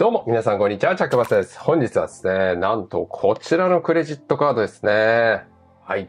どうも、皆さんこんにちは、チャックバスです。本日はですね、なんとこちらのクレジットカードですね。はい。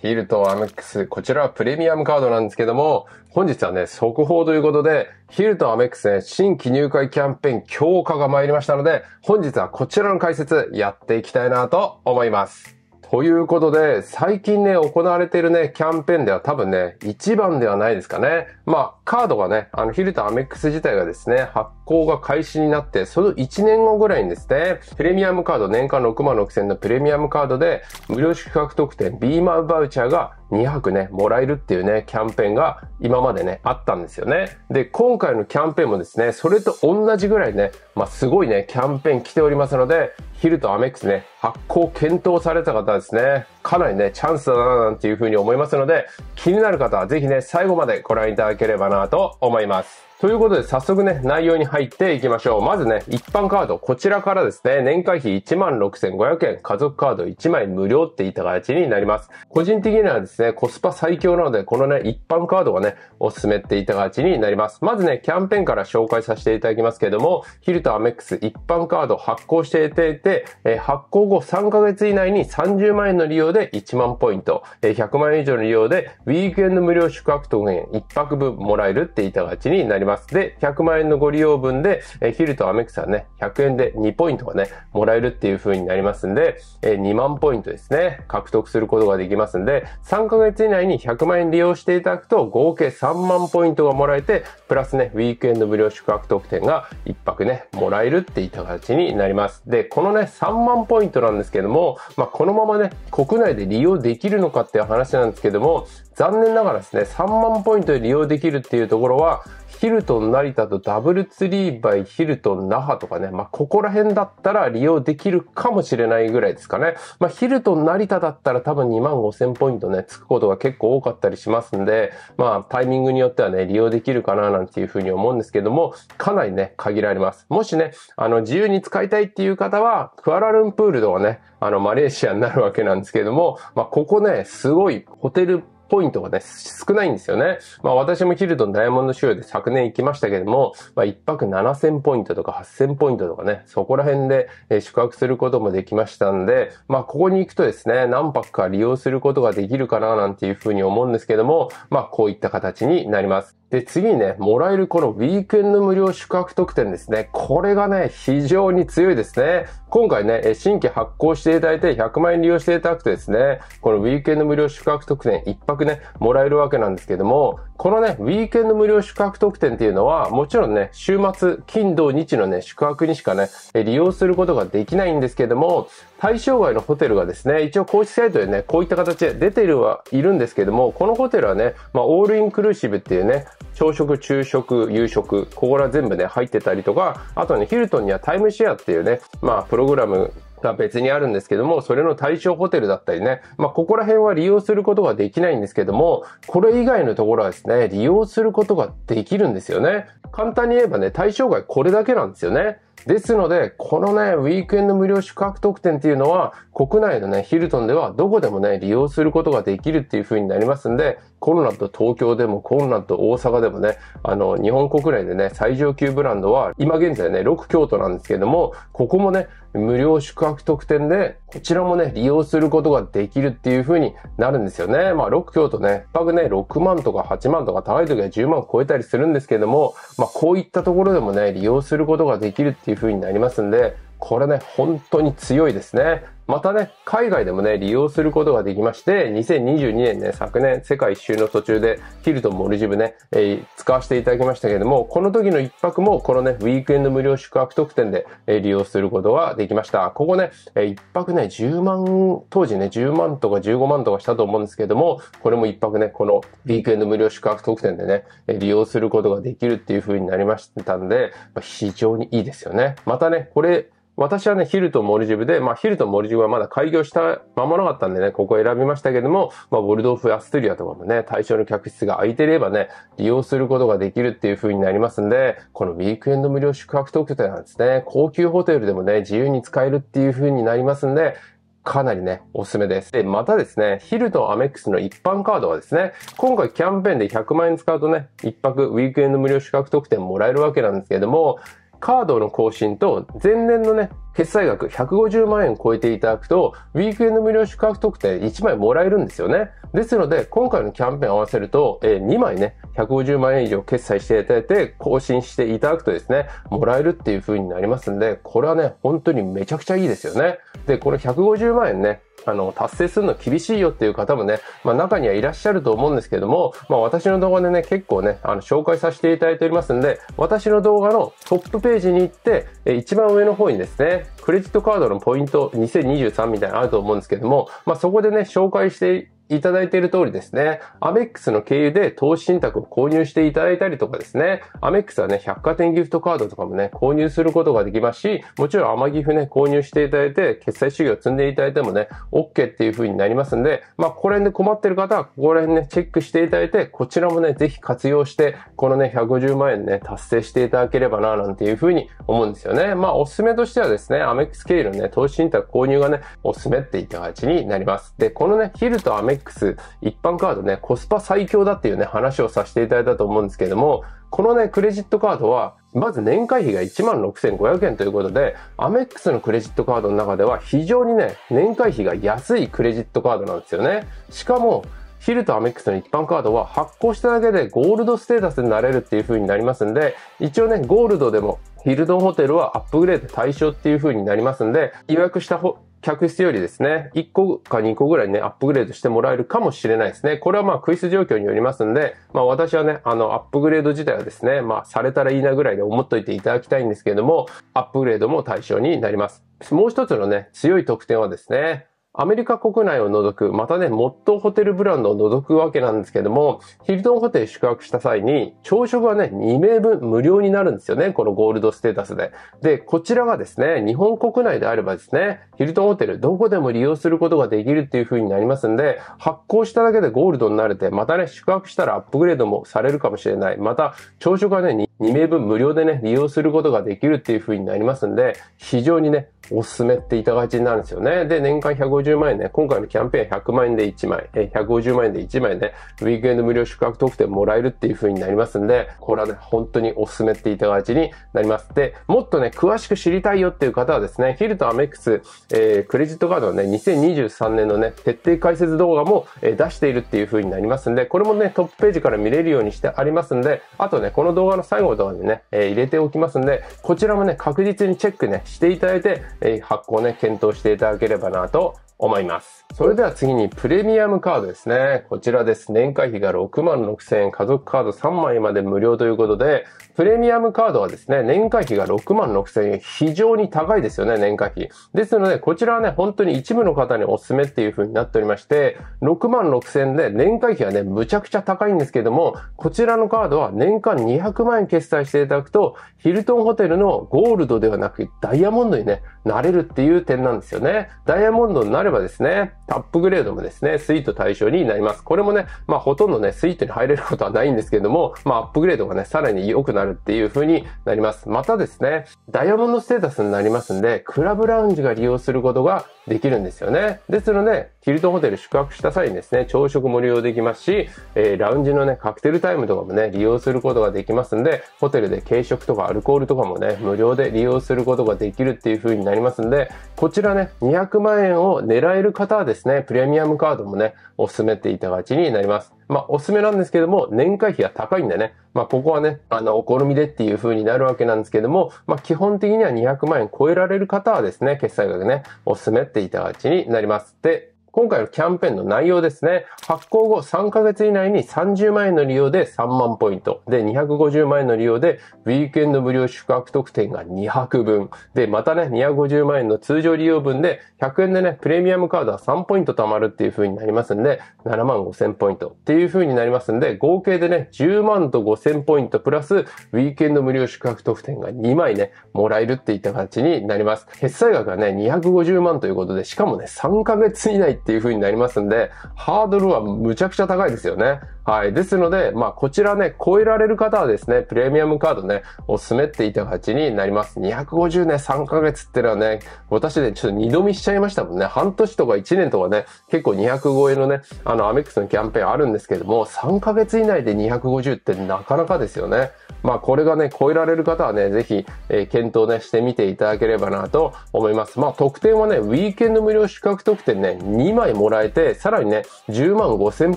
ヒルトンアメックス、こちらはプレミアムカードなんですけども、本日はね、速報ということで、ヒルトンアメックスね、新規入会キャンペーン強化が参りましたので、本日はこちらの解説やっていきたいなと思います。ということで、最近ね、行われているね、キャンペーンでは多分ね、一番ではないですかね。まあ、カードがね、あの、フィルターアメックス自体がですね、発行が開始になって、その1年後ぐらいにですね、プレミアムカード、年間6万6千のプレミアムカードで、無料宿泊特典ビーマウバウチャーが2泊ね、もらえるっていうね、キャンペーンが今までね、あったんですよね。で、今回のキャンペーンもですね、それと同じぐらいね、まあ、すごいね、キャンペーン来ておりますので、ヒルとアメックスね、発行検討された方ですね、かなりね、チャンスだななんていうふうに思いますので、気になる方はぜひね、最後までご覧いただければなと思います。ということで、早速ね、内容に入っていきましょう。まずね、一般カード、こちらからですね、年会費16,500円、家族カード1枚無料っていった形になります。個人的にはですね、コスパ最強なので、このね、一般カードがね、おすすめっていった形になります。まずね、キャンペーンから紹介させていただきますけれども、ヒルとアメックス一般カード発行していて、発行後3ヶ月以内に30万円の利用で1万ポイント、100万円以上の利用で、ウィークエンド無料宿泊特典1泊分もらえるっていった形になります。ます。で、100万円のご利用分で、えー、ヒルとアメックスはね、100円で2ポイントがね、もらえるっていう風になりますんで、えー、2万ポイントですね、獲得することができますんで、3ヶ月以内に100万円利用していただくと、合計3万ポイントがもらえて、プラスね、ウィークエンド無料宿泊特典が1泊ね、もらえるっていった形になります。で、このね、3万ポイントなんですけども、まあ、このままね、国内で利用できるのかっていう話なんですけども、残念ながらですね、3万ポイントで利用できるっていうところは、ヒルトン成田とダブルツリーバイヒルトン那覇とかね、まあ、ここら辺だったら利用できるかもしれないぐらいですかね。まあ、ヒルトン成田だったら多分2万5 0ポイントね、つくことが結構多かったりしますんで、まあ、タイミングによってはね、利用できるかななんていうふうに思うんですけども、かなりね、限られます。もしね、あの、自由に使いたいっていう方は、クアラルンプールとかね、あの、マレーシアになるわけなんですけども、まあ、ここね、すごいホテルポイントがね、少ないんですよね。まあ私もヒルトンダイヤモンド主要で昨年行きましたけども、まあ1泊7000ポイントとか8000ポイントとかね、そこら辺で宿泊することもできましたんで、まあここに行くとですね、何泊か利用することができるかななんていうふうに思うんですけども、まあこういった形になります。で、次にね、もらえるこのウィークエンド無料宿泊特典ですね。これがね、非常に強いですね。今回ね、新規発行していただいて100万円利用していただくとですね、このウィークエンド無料宿泊特典1泊ね、もらえるわけなんですけども、このね、ウィークエンド無料宿泊特典っていうのは、もちろんね、週末、金土日のね、宿泊にしかね、利用することができないんですけども、対象外のホテルがですね、一応公式サイトでね、こういった形で出てるは、いるんですけども、このホテルはね、まあ、オールインクルーシブっていうね、朝食、昼食、夕食、ここら全部ね、入ってたりとか、あとね、ヒルトンにはタイムシェアっていうね、まあ、プログラムが別にあるんですけども、それの対象ホテルだったりね、まあ、ここら辺は利用することができないんですけども、これ以外のところはですね、利用することができるんですよね。簡単に言えばね、対象外これだけなんですよね。ですので、このね、ウィークエンド無料宿泊特典っていうのは、国内のね、ヒルトンではどこでもね、利用することができるっていう風になりますんで、コロナと東京でもコロナと大阪でもね、あの、日本国内でね、最上級ブランドは、今現在ね、6京都なんですけども、ここもね、無料宿泊特典で、こちらもね、利用することができるっていう風になるんですよね。まあ、6京都ね、一泊ね、6万とか8万とか高い時は10万超えたりするんですけども、まあ、こういったところでもね、利用することができるっていういう風になりますんで、これね、本当に強いですね。またね、海外でもね、利用することができまして、2022年ね、昨年、世界一周の途中で、ヒルトンモルジブね、えー、使わせていただきましたけれども、この時の一泊も、このね、ウィークエンド無料宿泊特典で、えー、利用することができました。ここね、えー、一泊ね、10万、当時ね、10万とか15万とかしたと思うんですけれども、これも一泊ね、このウィークエンド無料宿泊特典でね、え利用することができるっていう風になりましたんで、まあ、非常にいいですよね。またね、これ、私はね、ヒルン・モルジブで、まあヒルン・モルジブはまだ開業した間もなかったんでね、ここ選びましたけども、まあボルドーフ・アストリアとかもね、対象の客室が空いてればね、利用することができるっていう風になりますんで、このウィークエンド無料宿泊特許なんですね、高級ホテルでもね、自由に使えるっていう風になりますんで、かなりね、おすすめです。で、またですね、ヒルンアメックスの一般カードはですね、今回キャンペーンで100万円使うとね、一泊ウィークエンド無料宿泊特典もらえるわけなんですけれども、カードの更新と前年のね、決済額150万円超えていただくと、ウィークエンド無料宿泊特典1枚もらえるんですよね。ですので、今回のキャンペーン合わせると、え2枚ね、150万円以上決済していただいて、更新していただくとですね、もらえるっていう風になりますんで、これはね、本当にめちゃくちゃいいですよね。で、この150万円ね、あの、達成するの厳しいよっていう方もね、まあ中にはいらっしゃると思うんですけども、まあ私の動画でね、結構ね、あの、紹介させていただいておりますんで、私の動画のトップページに行って、え一番上の方にですね、クレジットカードのポイント2023みたいなのあると思うんですけども、まあそこでね、紹介していただいている通りですね、アメックスの経由で投資信託を購入していただいたりとかですね、アメックスはね、百貨店ギフトカードとかもね、購入することができますし、もちろんアマギフね、購入していただいて、決済資料を積んでいただいてもね、OK っていう風になりますんで、まあ、ここら辺で困ってる方は、ここら辺ね、チェックしていただいて、こちらもね、ぜひ活用して、このね、150万円ね、達成していただければな、なんていう風に思うんですよね。まあ、おすすめとしてはですね、アメックス経由のね、投資信託購入がね、おすすめっていった形になります。で、このね、ヒルとアメックス MX 一般カードね、コスパ最強だっていうね、話をさせていただいたと思うんですけれども、このね、クレジットカードは、まず年会費が16,500円ということで、アメックスのクレジットカードの中では非常にね、年会費が安いクレジットカードなんですよね。しかも、ヒルとアメックスの一般カードは発行しただけでゴールドステータスになれるっていう風になりますんで、一応ね、ゴールドでもヒルドンホテルはアップグレード対象っていう風になりますんで、予約した客室よりですね、1個か2個ぐらいね、アップグレードしてもらえるかもしれないですね。これはまあ、クイズ状況によりますんで、まあ私はね、あの、アップグレード自体はですね、まあ、されたらいいなぐらいで思っといていただきたいんですけれども、アップグレードも対象になります。もう一つのね、強い特典はですね、アメリカ国内を除く、またね、モットーホテルブランドを除くわけなんですけども、ヒルトンホテル宿泊した際に、朝食はね、2名分無料になるんですよね。このゴールドステータスで。で、こちらがですね、日本国内であればですね、ヒルトンホテルどこでも利用することができるっていう風になりますんで、発行しただけでゴールドになれて、またね、宿泊したらアップグレードもされるかもしれない。また、朝食はね、2名分無料でね、利用することができるっていう風になりますんで、非常にね、おすすめっていたがちになるんですよね。で、年間150万円ね、今回のキャンペーン100万円で1枚、え150万円で1枚ね、ウィークエンド無料宿泊特典もらえるっていう風になりますんで、これはね、本当におすすめっていたがちになります。で、もっとね、詳しく知りたいよっていう方はですね、ヒルとアメックス、えー、クレジットカードのね、2023年のね、徹底解説動画も、え出しているっていう風になりますんで、これもね、トップページから見れるようにしてありますんで、あとね、この動画の最後とかにね、えー、入れておきますんで、こちらもね、確実にチェックね、していただいて、え発行ね、検討していただければなと思います。それでは次にプレミアムカードですね。こちらです。年会費が6万6千円、家族カード3枚まで無料ということで、プレミアムカードはですね、年会費が6万6千円、非常に高いですよね、年会費。ですので、こちらはね、本当に一部の方におすすめっていう風になっておりまして、6万6千円で年会費はね、むちゃくちゃ高いんですけども、こちらのカードは年間200万円決済していただくと、ヒルトンホテルのゴールドではなくダイヤモンドにね、なれるっていう点なんですよね。ダイヤモンドになればですね、タップグレードもですね、スイート対象になります。これもね、まあほとんどね、スイートに入れることはないんですけども、まあアップグレードがね、さらに良くなるっていう風になります。またですね、ダイヤモンドステータスになりますんで、クラブラウンジが利用することができるんですよね。ですので、ヒルトンホテル宿泊した際にですね、朝食も利用できますし、えー、ラウンジのね、カクテルタイムとかもね、利用することができますんで、ホテルで軽食とかアルコールとかもね、無料で利用することができるっていう風になりますんで、こちらね、200万円を、ね狙える方はですね、プレミアムカードもね、お勧めっていたがちになります。まあ、おすすめなんですけども、年会費が高いんでね、まあ、ここはね、あの、お好みでっていう風になるわけなんですけども、まあ、基本的には200万円超えられる方はですね、決済額ね、おすすめっていたがちになります。で、今回のキャンペーンの内容ですね。発行後3ヶ月以内に30万円の利用で3万ポイント。で、250万円の利用で、ウィークエンド無料宿泊特典が2泊分。で、またね、250万円の通常利用分で、100円でね、プレミアムカードは3ポイント貯まるっていう風になりますんで、7万5000ポイントっていう風になりますんで、合計でね、10万と5000ポイントプラス、ウィークエンド無料宿泊特典が2枚ね、もらえるっていった形になります。決済額がね、250万ということで、しかもね、3ヶ月以内っていう風になりますんで、ハードルはむちゃくちゃ高いですよね。はい。ですので、まあ、こちらね、超えられる方はですね、プレミアムカードね、おすすめっていた形になります。250ね、3ヶ月ってのはね、私ね、ちょっと二度見しちゃいましたもんね。半年とか1年とかね、結構200超えのね、あの、アメックスのキャンペーンあるんですけども、3ヶ月以内で250ってなかなかですよね。まあ、これがね、超えられる方はね、ぜひ、えー、検討ね、してみていただければなと思います。まあ、特典はね、ウィーケンド無料資格特典ね、2枚もらえて、さらにね、10万5000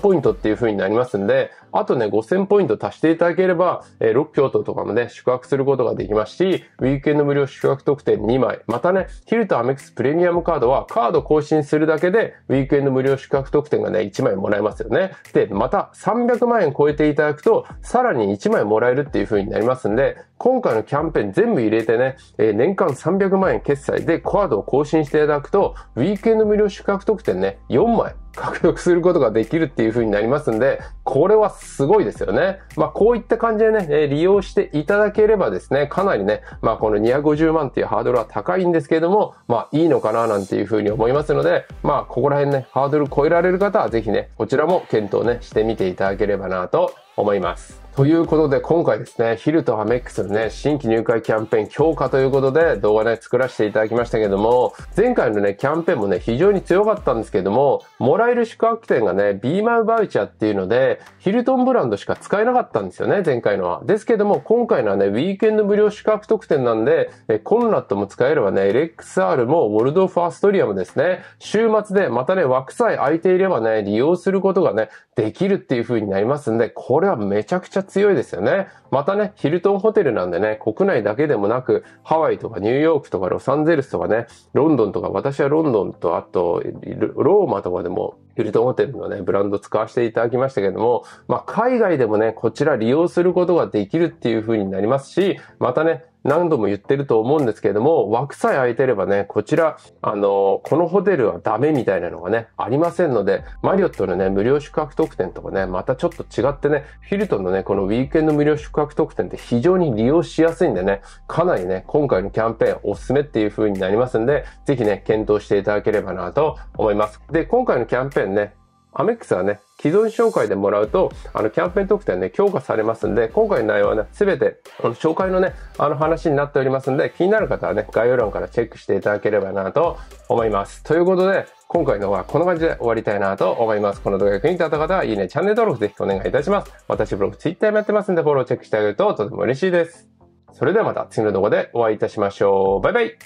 ポイントっていう風になりますんで、あとね、5000ポイント足していただければ、えー、6京都とかもね、宿泊することができますし、ウィークエンド無料宿泊特典2枚。またね、ヒルとアメックスプレミアムカードはカード更新するだけで、ウィークエンド無料宿泊特典がね、1枚もらえますよね。で、また300万円超えていただくと、さらに1枚もらえるっていう風になりますんで、今回のキャンペーン全部入れてね、えー、年間300万円決済でカードを更新していただくと、ウィークエンド無料宿泊特典ね、4枚獲得することができるっていう風になりますんで、これはすごいですよね。まあ、こういった感じでね、利用していただければですね、かなりね、まあ、この250万っていうハードルは高いんですけれども、まあ、いいのかななんていう風に思いますので、まあ、ここら辺ね、ハードル超えられる方はぜひね、こちらも検討ね、してみていただければなと思います。ということで、今回ですね、ヒルとアメックスのね、新規入会キャンペーン強化ということで動画ね、作らせていただきましたけども、前回のね、キャンペーンもね、非常に強かったんですけども、もらえる宿泊券がね、ビーマウバウチャーっていうので、ヒルトンブランドしか使えなかったんですよね、前回のは。ですけども、今回のはね、ウィークエンド無料宿泊特典なんで、えコンラットも使えればね、LXR もウォルドファーストリアもですね、週末でまたね、枠さえ空いていればね、利用することがね、できるっていう風になりますんで、これはめちゃくちゃ強いですよね。またね、ヒルトンホテルなんでね、国内だけでもなく、ハワイとかニューヨークとかロサンゼルスとかね、ロンドンとか、私はロンドンとあと、ローマとかでもヒルトンホテルのね、ブランド使わせていただきましたけれども、まあ、海外でもね、こちら利用することができるっていう風になりますし、またね、何度も言ってると思うんですけれども、枠さえ空いてればね、こちら、あの、このホテルはダメみたいなのがね、ありませんので、マリオットのね、無料宿泊特典とかね、またちょっと違ってね、ヒルトンのね、このウィークエンド無料宿泊特典って非常に利用しやすいんでね、かなりね、今回のキャンペーンおすすめっていう風になりますんで、ぜひね、検討していただければなと思います。で、今回のキャンペーンね、アメックスはね、既存紹介でもらうと、あの、キャンペーン特典ね、強化されますんで、今回の内容はね、すべて、この、紹介のね、あの話になっておりますんで、気になる方はね、概要欄からチェックしていただければなと思います。ということで、今回のはこんな感じで終わりたいなと思います。この動画が気に入った方は、いいね、チャンネル登録ぜひお願いいたします。私ブログ、ツイッターもやってますんで、フォローチェックしてあげるととても嬉しいです。それではまた次の動画でお会いいたしましょう。バイバイ